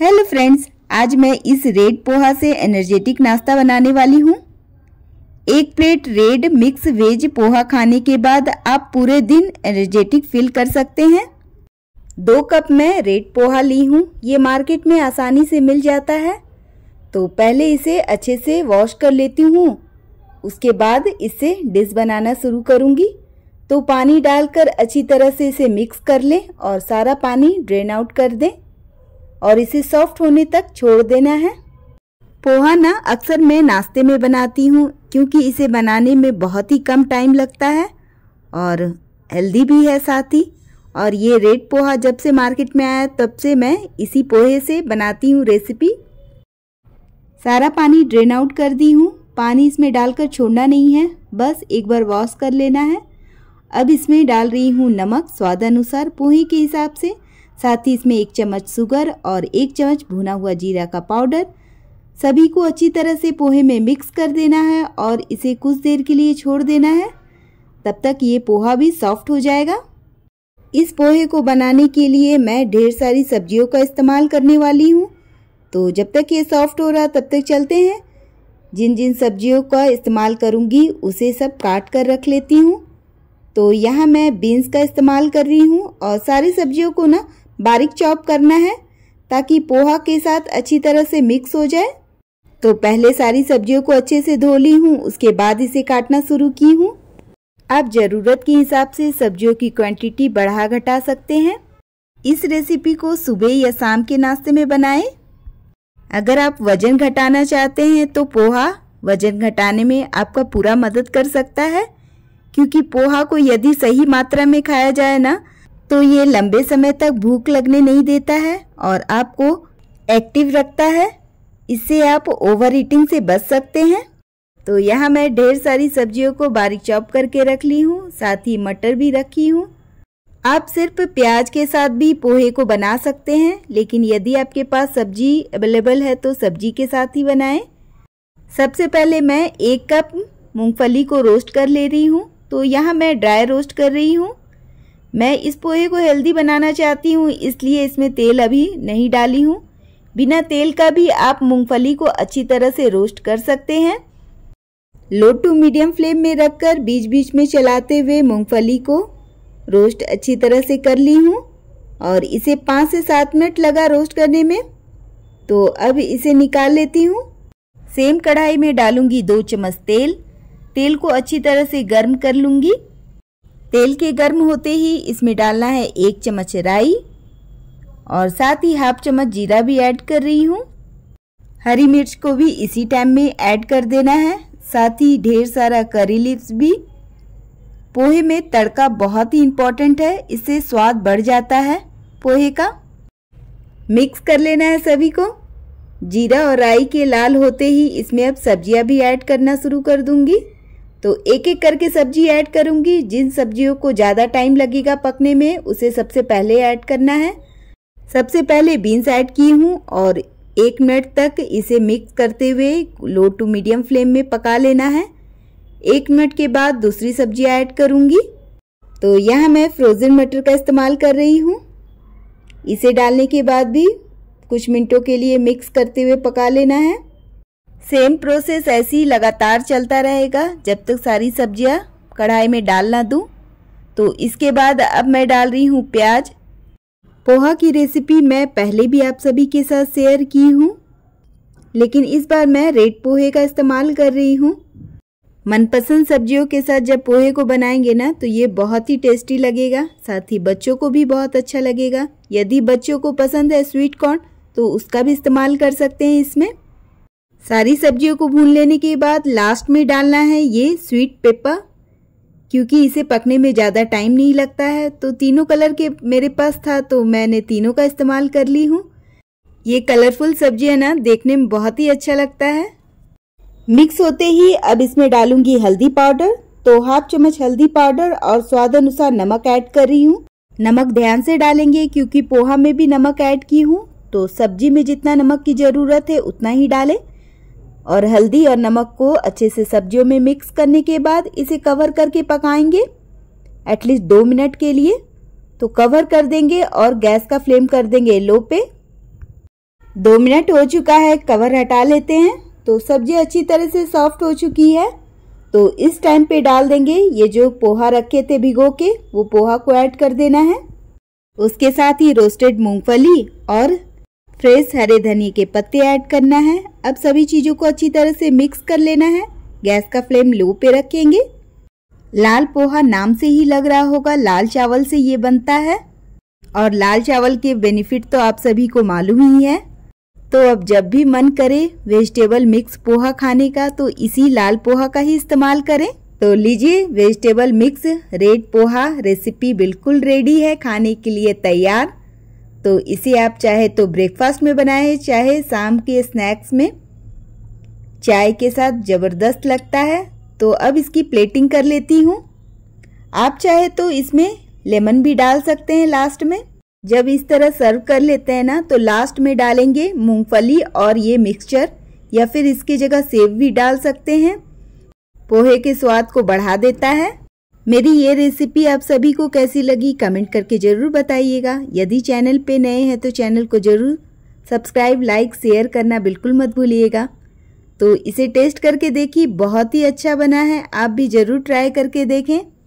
Hello friends आज मैं इस रेड पोहा से एनर्जेटिक नाश्ता बनाने वाली हूँ एक plate red mix veg poha खाने के बाद आप पूरे दिन एनर्जेटिक फील कर सकते हैं दो कप मैं रेड पोहा ली हूँ ये मार्केट में आसानी से मिल जाता है तो पहले इसे अच्छे से वॉश कर लेती हूँ उसके बाद इसे डिश बनाना शुरू करूँगी तो पानी डालकर अच्छी तरह से इसे मिक्स कर लें और सारा पानी ड्रेन आउट कर दें और इसे सॉफ्ट होने तक छोड़ देना है पोहा ना अक्सर मैं नाश्ते में बनाती हूँ क्योंकि इसे बनाने में बहुत ही कम टाइम लगता है और हेल्दी भी है साथ ही और ये रेड पोहा जब से मार्केट में आया तब से मैं इसी पोहे से बनाती हूँ रेसिपी सारा पानी ड्रेन आउट कर दी हूँ पानी इसमें डालकर छोड़ना नहीं है बस एक बार वॉश कर लेना है अब इसमें डाल रही हूँ नमक स्वाद अनुसार पोहे के हिसाब से साथ ही इसमें एक चम्मच शुगर और एक चम्मच भुना हुआ जीरा का पाउडर सभी को अच्छी तरह से पोहे में मिक्स कर देना है और इसे कुछ देर के लिए छोड़ देना है तब तक ये पोहा भी सॉफ्ट हो जाएगा इस पोहे को बनाने के लिए मैं ढेर सारी सब्जियों का इस्तेमाल करने वाली हूँ तो जब तक ये सॉफ्ट हो रहा तब तक चलते हैं जिन जिन सब्जियों का इस्तेमाल करूँगी उसे सब काट कर रख लेती हूँ तो यहाँ मैं बीन्स का इस्तेमाल कर रही हूँ और सारी सब्जियों को ना बारीक चॉप करना है ताकि पोहा के साथ अच्छी तरह से मिक्स हो जाए तो पहले सारी सब्जियों को अच्छे से धो ली हूँ उसके बाद इसे काटना शुरू की हूँ आप ज़रूरत के हिसाब से सब्जियों की क्वांटिटी बढ़ा घटा सकते हैं इस रेसिपी को सुबह या शाम के नाश्ते में बनाएं। अगर आप वजन घटाना चाहते हैं तो पोहा वजन घटाने में आपका पूरा मदद कर सकता है क्योंकि पोहा को यदि सही मात्रा में खाया जाए ना तो ये लंबे समय तक भूख लगने नहीं देता है और आपको एक्टिव रखता है इससे आप ओवर ईटिंग से बच सकते हैं तो यहाँ मैं ढेर सारी सब्जियों को बारीक चॉप करके रख ली हूँ साथ ही मटर भी रखी हूँ आप सिर्फ प्याज के साथ भी पोहे को बना सकते हैं लेकिन यदि आपके पास सब्जी अवेलेबल है तो सब्जी के साथ ही बनाएं सबसे पहले मैं एक कप मूंगफली को रोस्ट कर ले रही हूँ तो यहाँ मैं ड्राई रोस्ट कर रही हूँ मैं इस पोहे को हेल्दी बनाना चाहती हूँ इसलिए इसमें तेल अभी नहीं डाली हूँ बिना तेल का भी आप मूंगफली को अच्छी तरह से रोस्ट कर सकते हैं लो टू मीडियम फ्लेम में रखकर बीच बीच में चलाते हुए मूंगफली को रोस्ट अच्छी तरह से कर ली हूँ और इसे पाँच से सात मिनट लगा रोस्ट करने में तो अब इसे निकाल लेती हूँ सेम कढ़ाई में डालूंगी दो चम्मच तेल तेल को अच्छी तरह से गर्म कर लूँगी तेल के गर्म होते ही इसमें डालना है एक चम्मच राई और साथ ही हाफ चम्मच जीरा भी ऐड कर रही हूँ हरी मिर्च को भी इसी टाइम में ऐड कर देना है साथ ही ढेर सारा करी लिप्स भी पोहे में तड़का बहुत ही इम्पोर्टेंट है इससे स्वाद बढ़ जाता है पोहे का मिक्स कर लेना है सभी को जीरा और राई के लाल होते ही इसमें अब सब्जियां भी ऐड करना शुरू कर दूंगी तो एक एक करके सब्जी ऐड करूंगी जिन सब्जियों को ज़्यादा टाइम लगेगा पकने में उसे सबसे पहले ऐड करना है सबसे पहले बीन्स ऐड की हूँ और एक मिनट तक इसे मिक्स करते हुए लो टू मीडियम फ्लेम में पका लेना है एक मिनट के बाद दूसरी सब्जी ऐड करूँगी तो यह मैं फ्रोज़न मटर का इस्तेमाल कर रही हूँ इसे डालने के बाद भी कुछ मिनटों के लिए मिक्स करते हुए पका लेना है सेम प्रोसेस ऐसे ही लगातार चलता रहेगा जब तक सारी सब्जियां कढ़ाई में डाल ना दूँ तो इसके बाद अब मैं डाल रही हूँ प्याज पोहा की रेसिपी मैं पहले भी आप सभी के साथ शेयर की हूँ लेकिन इस बार मैं रेड पोहे का इस्तेमाल कर रही हूँ मनपसंद सब्जियों के साथ जब पोहे को बनाएंगे ना तो ये बहुत ही टेस्टी लगेगा साथ ही बच्चों को भी बहुत अच्छा लगेगा यदि बच्चों को पसंद है स्वीट कॉर्न तो उसका भी इस्तेमाल कर सकते हैं इसमें सारी सब्जियों को भून लेने के बाद लास्ट में डालना है ये स्वीट पेपर क्योंकि इसे पकने में ज़्यादा टाइम नहीं लगता है तो तीनों कलर के मेरे पास था तो मैंने तीनों का इस्तेमाल कर ली हूँ ये कलरफुल सब्जी है ना देखने में बहुत ही अच्छा लगता है मिक्स होते ही अब इसमें डालूंगी हल्दी पाउडर तो हाफ चम्मच हल्दी पाउडर और स्वाद अनुसार नमक ऐड कर रही हूँ नमक ध्यान से डालेंगे क्योंकि पोहा में भी नमक ऐड की हूँ तो सब्जी में जितना नमक की ज़रूरत है उतना ही डालें और हल्दी और नमक को अच्छे से सब्जियों में मिक्स करने के बाद इसे कवर करके पकाएंगे एटलीस्ट दो मिनट के लिए तो कवर कर देंगे और गैस का फ्लेम कर देंगे लो पे दो मिनट हो चुका है कवर हटा लेते हैं तो सब्जी अच्छी तरह से सॉफ्ट हो चुकी है तो इस टाइम पे डाल देंगे ये जो पोहा रखे थे भिगो के वो पोहा को ऐड कर देना है उसके साथ ही रोस्टेड मूंगफली और फ्रेश हरे धनिए के पत्ते ऐड करना है अब सभी चीज़ों को अच्छी तरह से मिक्स कर लेना है गैस का फ्लेम लो पे रखेंगे लाल पोहा नाम से ही लग रहा होगा लाल चावल से ये बनता है और लाल चावल के बेनिफिट तो आप सभी को मालूम ही है तो अब जब भी मन करे वेजिटेबल मिक्स पोहा खाने का तो इसी लाल पोहा का ही इस्तेमाल करें तो लीजिए vegetable mix red poha recipe बिल्कुल रेडी है खाने के लिए तैयार तो इसे आप चाहे तो ब्रेकफास्ट में बनाएं चाहे शाम के स्नैक्स में चाय के साथ ज़बरदस्त लगता है तो अब इसकी प्लेटिंग कर लेती हूँ आप चाहे तो इसमें लेमन भी डाल सकते हैं लास्ट में जब इस तरह सर्व कर लेते हैं ना तो लास्ट में डालेंगे मूंगफली और ये मिक्सचर या फिर इसकी जगह सेब भी डाल सकते हैं पोहे के स्वाद को बढ़ा देता है मेरी ये रेसिपी आप सभी को कैसी लगी कमेंट करके ज़रूर बताइएगा यदि चैनल पे नए हैं तो चैनल को ज़रूर सब्सक्राइब लाइक शेयर करना बिल्कुल मत भूलिएगा तो इसे टेस्ट करके देखिए बहुत ही अच्छा बना है आप भी ज़रूर ट्राई करके देखें